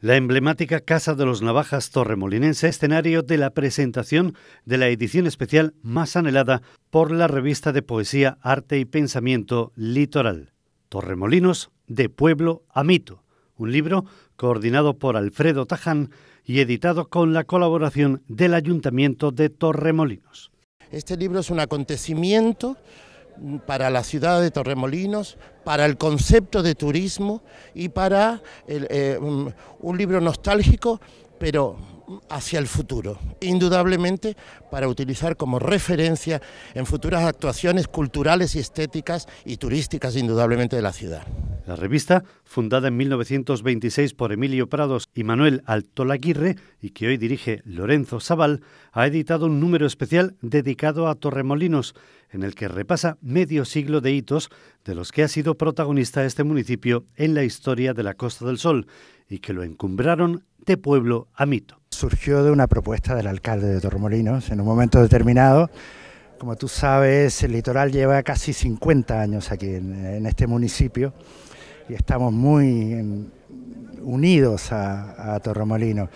La emblemática Casa de los Navajas Torremolinense, escenario de la presentación de la edición especial más anhelada por la revista de poesía, arte y pensamiento Litoral. Torremolinos de Pueblo a Mito, un libro coordinado por Alfredo Taján y editado con la colaboración del Ayuntamiento de Torremolinos. Este libro es un acontecimiento para la ciudad de Torremolinos, para el concepto de turismo y para eh, un libro nostálgico, pero hacia el futuro, indudablemente para utilizar como referencia en futuras actuaciones culturales y estéticas y turísticas indudablemente de la ciudad. La revista, fundada en 1926 por Emilio Prados y Manuel Altolaguirre y que hoy dirige Lorenzo Sabal, ha editado un número especial dedicado a Torremolinos, en el que repasa medio siglo de hitos de los que ha sido protagonista este municipio en la historia de la Costa del Sol y que lo encumbraron de pueblo a mito. Surgió de una propuesta del alcalde de Torremolinos en un momento determinado. Como tú sabes, el litoral lleva casi 50 años aquí en este municipio y estamos muy unidos a, a, Torremolino.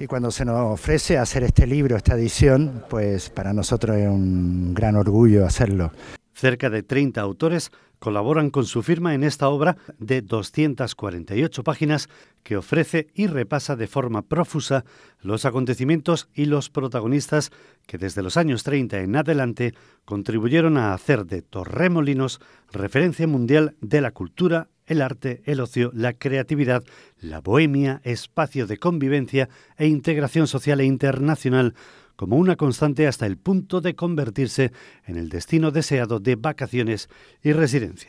Y cuando se nos ofrece hacer este libro, esta edición, pues para nosotros es un gran orgullo hacerlo. Cerca de 30 autores colaboran con su firma en esta obra de 248 páginas que ofrece y repasa de forma profusa los acontecimientos y los protagonistas que desde los años 30 en adelante contribuyeron a hacer de Torremolinos referencia mundial de la cultura el arte, el ocio, la creatividad, la bohemia, espacio de convivencia e integración social e internacional como una constante hasta el punto de convertirse en el destino deseado de vacaciones y residencia.